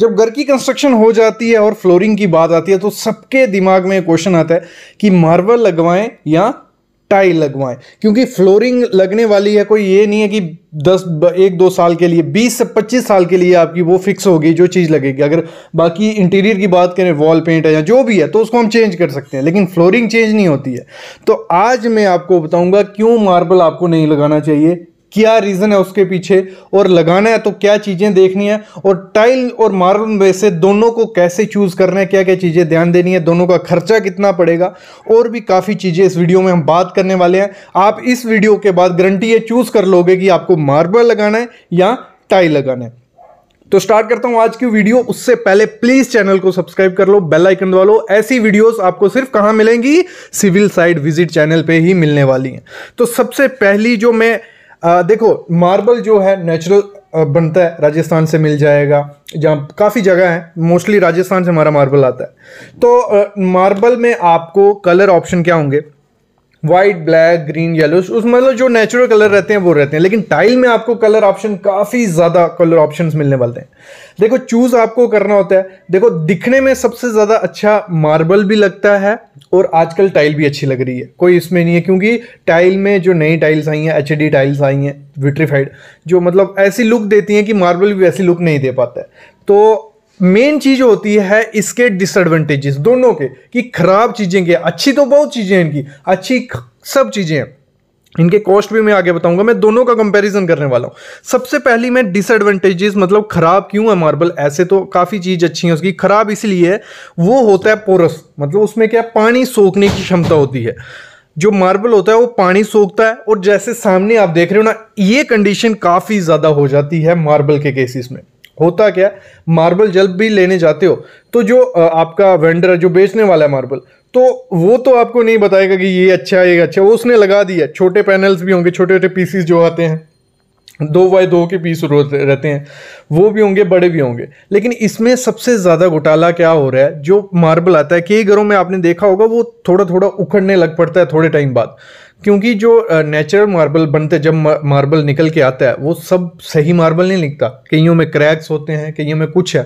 जब घर की कंस्ट्रक्शन हो जाती है और फ्लोरिंग की बात आती है तो सबके दिमाग में क्वेश्चन आता है कि मार्बल लगवाएं या टाइल लगवाएं क्योंकि फ्लोरिंग लगने वाली है कोई ये नहीं है कि दस एक दो साल के लिए बीस से पच्चीस साल के लिए आपकी वो फिक्स होगी जो चीज़ लगेगी अगर बाकी इंटीरियर की बात करें वॉल पेंट है या जो भी है तो उसको हम चेंज कर सकते हैं लेकिन फ्लोरिंग चेंज नहीं होती है तो आज मैं आपको बताऊंगा क्यों मार्बल आपको नहीं लगाना चाहिए क्या रीज़न है उसके पीछे और लगाना है तो क्या चीज़ें देखनी है और टाइल और मार्बल वैसे से दोनों को कैसे चूज़ करना है क्या क्या चीज़ें ध्यान देनी है दोनों का खर्चा कितना पड़ेगा और भी काफ़ी चीज़ें इस वीडियो में हम बात करने वाले हैं आप इस वीडियो के बाद गारंटी ये चूज़ कर लोगे कि आपको मार्बल लगाना है या टाइल लगाना है तो स्टार्ट करता हूं आज की वीडियो उससे पहले प्लीज चैनल को सब्सक्राइब कर लो बेल आइकन दबा लो ऐसी वीडियोस आपको सिर्फ कहां मिलेंगी सिविल साइड विजिट चैनल पे ही मिलने वाली हैं तो सबसे पहली जो मैं आ, देखो मार्बल जो है नेचुरल बनता है राजस्थान से मिल जाएगा जहाँ काफ़ी जगह है मोस्टली राजस्थान से हमारा मार्बल आता है तो आ, मार्बल में आपको कलर ऑप्शन क्या होंगे वाइट ब्लैक ग्रीन येलो उस मतलब जो नेचुरल कलर रहते हैं वो रहते हैं लेकिन टाइल में आपको कलर ऑप्शन काफ़ी ज़्यादा कलर ऑप्शंस मिलने वाले हैं देखो चूज़ आपको करना होता है देखो दिखने में सबसे ज़्यादा अच्छा मार्बल भी लगता है और आजकल टाइल भी अच्छी लग रही है कोई इसमें नहीं है क्योंकि टाइल में जो नई टाइल्स आई हैं एच टाइल्स आई हैं विट्रीफाइड जो मतलब ऐसी लुक देती हैं कि मार्बल भी वैसी लुक नहीं दे पाता है तो मेन चीज होती है इसके डिसएडवांटेजेस दोनों के कि खराब चीजें क्या अच्छी तो बहुत चीजें हैं इनकी अच्छी सब चीजें हैं इनके कॉस्ट भी मैं आगे बताऊंगा मैं दोनों का कंपैरिजन करने वाला हूँ सबसे पहली मैं डिसएडवांटेजेस मतलब ख़राब क्यों है मार्बल ऐसे तो काफ़ी चीज़ अच्छी है उसकी ख़राब इसलिए है वो होता है पोरस मतलब उसमें क्या पानी सोखने की क्षमता होती है जो मार्बल होता है वो पानी सोखता है और जैसे सामने आप देख रहे हो ना ये कंडीशन काफ़ी ज़्यादा हो जाती है मार्बल के केसेस में होता क्या मार्बल जब भी लेने जाते हो तो जो आपका वेंडर है जो बेचने वाला है मार्बल तो वो तो आपको नहीं बताएगा कि ये अच्छा है ये अच्छा वो उसने लगा दिया छोटे पैनल्स भी होंगे छोटे छोटे पीसीस जो आते हैं दो बाय दो के पीस रहते हैं वो भी होंगे बड़े भी होंगे लेकिन इसमें सबसे ज़्यादा घोटाला क्या हो रहा है जो मार्बल आता है कई घरों में आपने देखा होगा वो थोड़ा थोड़ा उखड़ने लग पड़ता है थोड़े टाइम बाद क्योंकि जो नेचुरल मार्बल बनते जब मार्बल निकल के आता है वो सब सही मार्बल नहीं लिखता कईयों में क्रैक्स होते हैं कईयों में कुछ है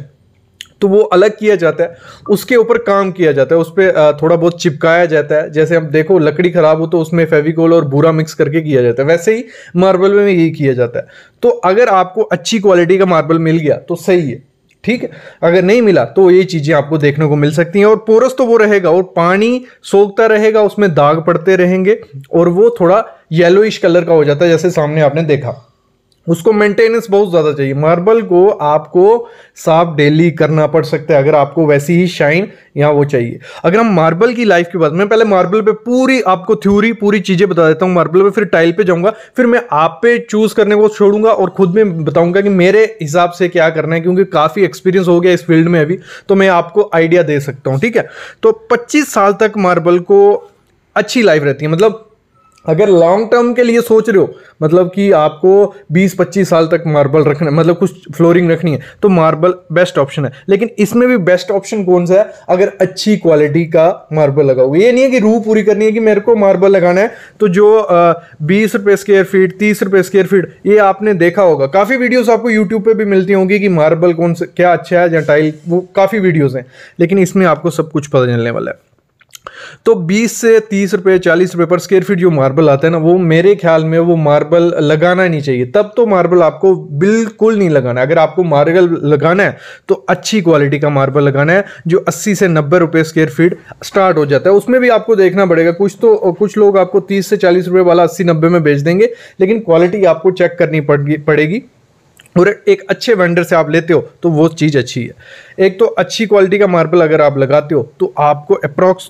तो वो अलग किया जाता है उसके ऊपर काम किया जाता है उस पर थोड़ा बहुत चिपकाया जाता है जैसे हम देखो लकड़ी ख़राब हो तो उसमें फेविकोल और बूरा मिक्स करके किया जाता है वैसे ही मार्बल में यही किया जाता है तो अगर आपको अच्छी क्वालिटी का मार्बल मिल गया तो सही है ठीक है अगर नहीं मिला तो ये चीज़ें आपको देखने को मिल सकती हैं और पोरस तो वो रहेगा और पानी सोखता रहेगा उसमें दाग पड़ते रहेंगे और वो थोड़ा येलोइश कलर का हो जाता है जैसे सामने आपने देखा उसको मेंटेनेंस बहुत ज़्यादा चाहिए मार्बल को आपको साफ डेली करना पड़ सकता है अगर आपको वैसी ही शाइन यहाँ वो चाहिए अगर हम मार्बल की लाइफ की बात मैं पहले मार्बल पे पूरी आपको थ्योरी पूरी चीज़ें बता देता हूँ मार्बल पे फिर टाइल पे जाऊँगा फिर मैं आप पे चूज़ करने को छोड़ूंगा और खुद में बताऊँगा कि मेरे हिसाब से क्या करना है क्योंकि काफ़ी एक्सपीरियंस हो गया इस फील्ड में अभी तो मैं आपको आइडिया दे सकता हूँ ठीक है तो पच्चीस साल तक मार्बल को अच्छी लाइफ रहती है मतलब अगर लॉन्ग टर्म के लिए सोच रहे हो मतलब कि आपको 20-25 साल तक मार्बल रखना मतलब कुछ फ्लोरिंग रखनी है तो मार्बल बेस्ट ऑप्शन है लेकिन इसमें भी बेस्ट ऑप्शन कौन सा है अगर अच्छी क्वालिटी का मार्बल लगाओ ये नहीं है कि रूह पूरी करनी है कि मेरे को मार्बल लगाना है तो जो बीस रुपये स्क्वेयर फीट तीस रुपये स्क्वेयर फीट ये आपने देखा होगा काफ़ी वीडियोज़ आपको यूट्यूब पर भी मिलती होंगी कि मार्बल कौन सा क्या अच्छा है या टाइल वो काफ़ी वीडियोज़ हैं लेकिन इसमें आपको सब कुछ पता चलने वाला है तो 20 से 30 रुपए 40 रुपए पर स्क्वेयर फीट जो मार्बल आता है ना वो मेरे ख्याल में वो मार्बल लगाना नहीं चाहिए तब तो मार्बल आपको बिल्कुल नहीं लगाना है अगर आपको मार्बल लगाना है तो अच्छी क्वालिटी का मार्बल लगाना है जो 80 से 90 रुपए स्क्वेयर फीट स्टार्ट हो जाता है उसमें भी आपको देखना पड़ेगा कुछ तो कुछ लोग आपको तीस से चालीस रुपये वाला अस्सी नब्बे में बेच देंगे लेकिन क्वालिटी आपको चेक करनी पड़ेगी और एक अच्छे वेंडर से आप लेते हो तो वो चीज़ अच्छी है एक तो अच्छी क्वालिटी का मार्बल अगर आप लगाते हो तो आपको अप्रॉक्स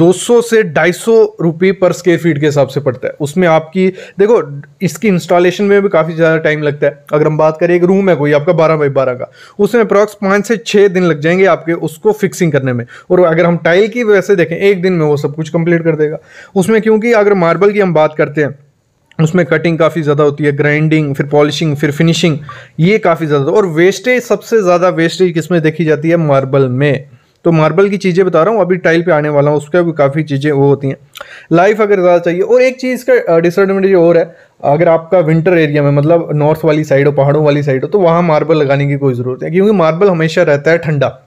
200 से ढाई सौ रुपये पर स्क्वेयर फीट के हिसाब से पड़ता है उसमें आपकी देखो इसकी इंस्टॉलेशन में भी काफ़ी ज़्यादा टाइम लगता है अगर हम बात करें एक रूम है कोई आपका बारह बाई बारह का उसमें अप्रॉक्स पाँच से छः दिन लग जाएंगे आपके उसको फिक्सिंग करने में और अगर हम टाइल की वैसे देखें एक दिन में वो सब कुछ कंप्लीट कर देगा उसमें क्योंकि अगर मार्बल की हम बात करते हैं उसमें कटिंग काफ़ी ज़्यादा होती है ग्राइंडिंग फिर पॉलिशिंग फिर फिनिशिंग ये काफ़ी ज़्यादा और वेस्टेज सबसे ज़्यादा वेस्टेज किसमें देखी जाती है मार्बल में तो मार्बल की चीज़ें बता रहा हूँ अभी टाइल पे आने वाला हूँ उसका भी काफ़ी चीज़ें वो होती हैं लाइफ अगर ज़्यादा चाहिए और एक चीज़ का डिसएडवांटेज और है अगर आपका विंटर एरिया में मतलब नॉर्थ वाली साइड हो पहाड़ों वाली साइड हो तो वहाँ मार्बल लगाने की कोई ज़रूरत है क्योंकि मार्बल हमेशा रहता है ठंडा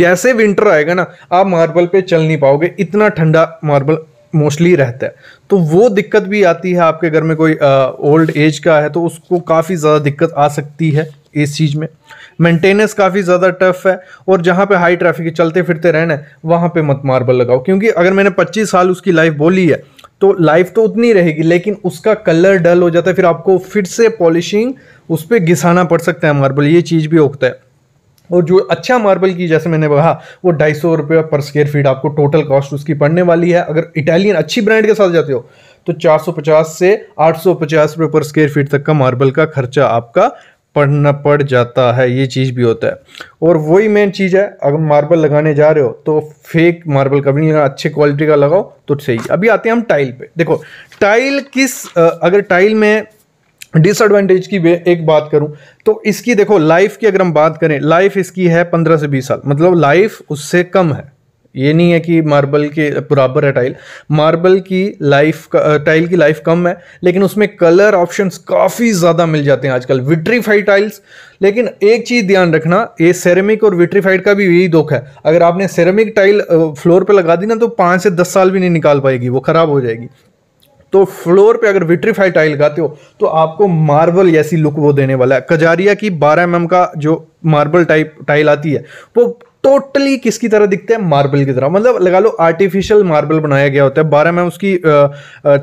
जैसे विंटर आएगा ना आप मार्बल पे चल नहीं पाओगे इतना ठंडा मार्बल मोस्टली रहता है तो वो दिक्कत भी आती है आपके घर में कोई ओल्ड एज का है तो उसको काफ़ी ज़्यादा दिक्कत आ सकती है इस चीज़ में मेंटेनेंस काफ़ी ज़्यादा टफ है और जहाँ पे हाई ट्रैफिक चलते फिरते रहना है वहाँ पे मत मार्बल लगाओ क्योंकि अगर मैंने 25 साल उसकी लाइफ बोली है तो लाइफ तो उतनी रहेगी लेकिन उसका कलर डल हो जाता है फिर आपको फिर से पॉलिशिंग उस पर घिसाना पड़ सकता है मार्बल ये चीज़ भी होता है और जो अच्छा मार्बल की जैसे मैंने कहा वो ढाई सौ रुपये पर स्क्वेयर फीट आपको टोटल कॉस्ट उसकी पड़ने वाली है अगर इटालियन अच्छी ब्रांड के साथ जाते हो तो 450 से 850 रुपये पर स्क्वेयर फीट तक का मार्बल का खर्चा आपका पड़ना पड़ जाता है ये चीज़ भी होता है और वही मेन चीज़ है अगर मार्बल लगाने जा रहे हो तो फेक मार्बल कभी नहीं अच्छे क्वालिटी का लगाओ तो सही अभी आते हैं हम टाइल पे देखो टाइल किस अगर टाइल में डिसएडवांटेज की एक बात करूं तो इसकी देखो लाइफ की अगर हम बात करें लाइफ इसकी है पंद्रह से बीस साल मतलब लाइफ उससे कम है ये नहीं है कि मार्बल के बराबर है टाइल मार्बल की लाइफ का टाइल की लाइफ कम है लेकिन उसमें कलर ऑप्शंस काफ़ी ज़्यादा मिल जाते हैं आजकल विट्रीफाइड टाइल्स लेकिन एक चीज़ ध्यान रखना ये सेरेमिक और विट्रीफाइड का भी यही दुख है अगर आपने सेरेमिक टाइल फ्लोर पर लगा दी ना तो पाँच से दस साल भी नहीं निकाल पाएगी वो ख़राब हो जाएगी तो फ्लोर पे अगर विट्रीफाइड टाइल लगाते हो तो आपको मार्बल जैसी लुक वो देने वाला है कजारिया की 12 एम mm का जो मार्बल टाइप टाइल आती है वो टोटली किसकी तरह दिखते हैं मार्बल की तरह मतलब लगा लो आर्टिफिशियल मार्बल बनाया गया होता है बारह में उसकी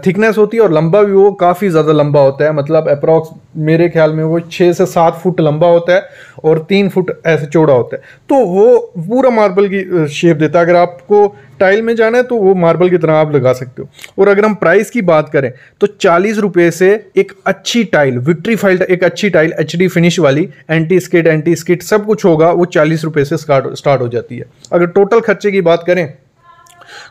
थिकनेस होती है और लंबा भी वो काफ़ी ज़्यादा लंबा होता है मतलब अप्रॉक्स मेरे ख्याल में वो छः से सात फुट लंबा होता है और तीन फुट ऐसे चौड़ा होता है तो वो पूरा मार्बल की शेप देता है अगर आपको टाइल में जाना है तो वो मार्बल की तरह आप लगा सकते हो और अगर हम प्राइस की बात करें तो चालीस रुपये से एक अच्छी टाइल फाइल एक अच्छी टाइल एच डी फिनिश वाली एंटी स्किट एंटी स्किट सब कुछ होगा वो चालीस रुपये से स्टार्ट हो जाती है अगर टोटल खर्चे की बात करें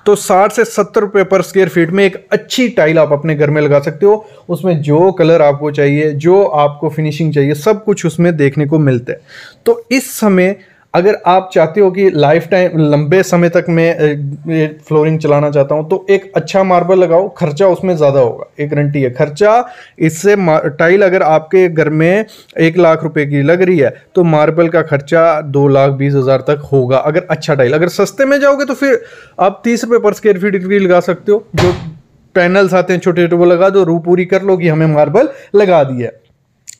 तो 60 से 70 रुपए पर स्क्वायर फीट में एक अच्छी टाइल आप अपने घर में लगा सकते हो उसमें जो कलर आपको चाहिए जो आपको फिनिशिंग चाहिए सब कुछ उसमें देखने को मिलता है तो इस समय अगर आप चाहते हो कि लाइफ टाइम लंबे समय तक मैं ये फ्लोरिंग चलाना चाहता हूँ तो एक अच्छा मार्बल लगाओ खर्चा उसमें ज़्यादा होगा एक गारंटी है खर्चा इससे टाइल अगर आपके घर में एक लाख रुपए की लग रही है तो मार्बल का खर्चा दो लाख बीस हज़ार तक होगा अगर अच्छा टाइल अगर सस्ते में जाओगे तो फिर आप तीस रुपये पर स्क्वेयर फीट भी लगा सकते हो जो पैनल्स आते हैं छोटे छोटे वो लगा दो रू पूरी कर लो कि हमें मार्बल लगा दिया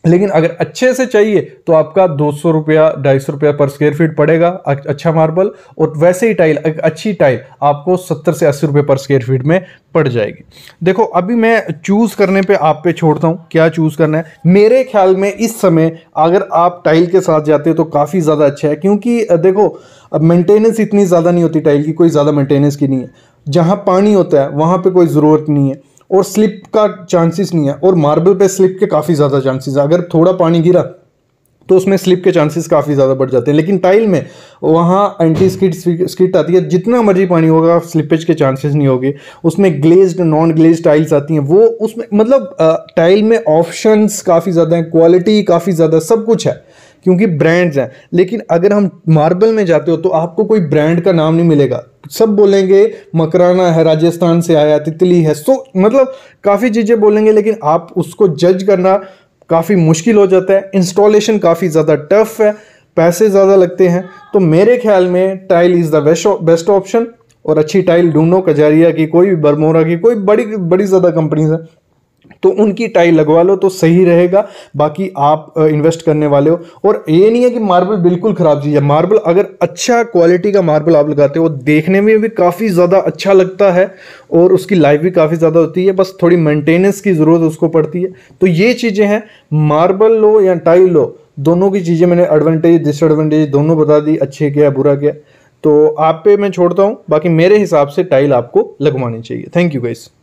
लेकिन अगर अच्छे से चाहिए तो आपका दो सौ रुपया ढाई सौ रुपया पर स्क्वेयर फीट पड़ेगा अच्छा मार्बल और वैसे ही टाइल अच्छी टाइल आपको सत्तर से अस्सी रुपये पर स्क्वेयर फीट में पड़ जाएगी देखो अभी मैं चूज़ करने पे आप पे छोड़ता हूँ क्या चूज़ करना है मेरे ख्याल में इस समय अगर आप टाइल के साथ जाते हो तो काफ़ी ज़्यादा अच्छा है क्योंकि देखो अब मेंटेनेंस इतनी ज़्यादा नहीं होती टाइल की कोई ज़्यादा मेंटेनेंस की नहीं है जहाँ पानी होता है वहाँ पर कोई ज़रूरत नहीं है और स्लिप का चांसेस नहीं है और मार्बल पे स्लिप के काफ़ी ज़्यादा चांसेस है अगर थोड़ा पानी गिरा तो उसमें स्लिप के चांसेस काफ़ी ज़्यादा बढ़ जाते हैं लेकिन टाइल में वहाँ एंटी स्किट स्किट आती है जितना मर्जी पानी होगा स्लिपेज के चांसेस नहीं होगे उसमें ग्लेज्ड नॉन ग्लेज टाइल्स आती हैं वो उसमें मतलब टाइल में ऑप्शंस काफ़ी ज़्यादा हैं क्वालिटी काफ़ी ज़्यादा सब कुछ है क्योंकि ब्रांड्स हैं लेकिन अगर हम मार्बल में जाते हो तो आपको कोई ब्रांड का नाम नहीं मिलेगा सब बोलेंगे मकराना है राजस्थान से आया तितली है सो मतलब काफ़ी चीज़ें बोलेंगे लेकिन आप उसको जज करना काफ़ी मुश्किल हो जाता है इंस्टॉलेशन काफ़ी ज़्यादा टफ है पैसे ज़्यादा लगते हैं तो मेरे ख्याल में tile is the best option और अच्छी टाइल ढूंढो कजारिया की कोई भी बरमोरा की कोई बड़ी बड़ी ज़्यादा कंपनीज है तो उनकी टाई लगवा लो तो सही रहेगा बाकी आप इन्वेस्ट करने वाले हो और ये नहीं है कि मार्बल बिल्कुल ख़राब चीज़ है मार्बल अगर अच्छा क्वालिटी का मार्बल आप लगाते हो देखने में भी काफ़ी ज़्यादा अच्छा लगता है और उसकी लाइफ भी काफ़ी ज़्यादा होती है बस थोड़ी मेंटेनेंस की ज़रूरत उसको पड़ती है तो ये चीज़ें हैं मार्बल लो या टाइल लो दोनों की चीज़ें मैंने एडवांटेज डिसएडवांटेज दोनों बता दी अच्छे क्या बुरा क्या तो आप पे मैं छोड़ता हूँ बाकी मेरे हिसाब से टाइल आपको लगवानी चाहिए थैंक यू गाइज